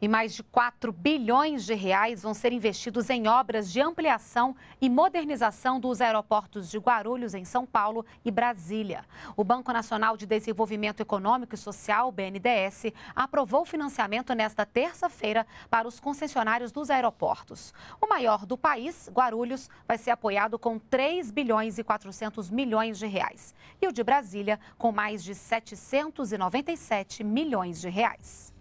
e mais de 4 bilhões de reais vão ser investidos em obras de ampliação e modernização dos aeroportos de Guarulhos, em São Paulo e Brasília. O Banco Nacional de Desenvolvimento Econômico e Social, BNDES, aprovou o financiamento nesta terça-feira para os concessionários dos aeroportos. O maior do país, Guarulhos, vai ser apoiado com 3 bilhões e 400 milhões de reais. E o de Brasília, com mais de 797 milhões de reais.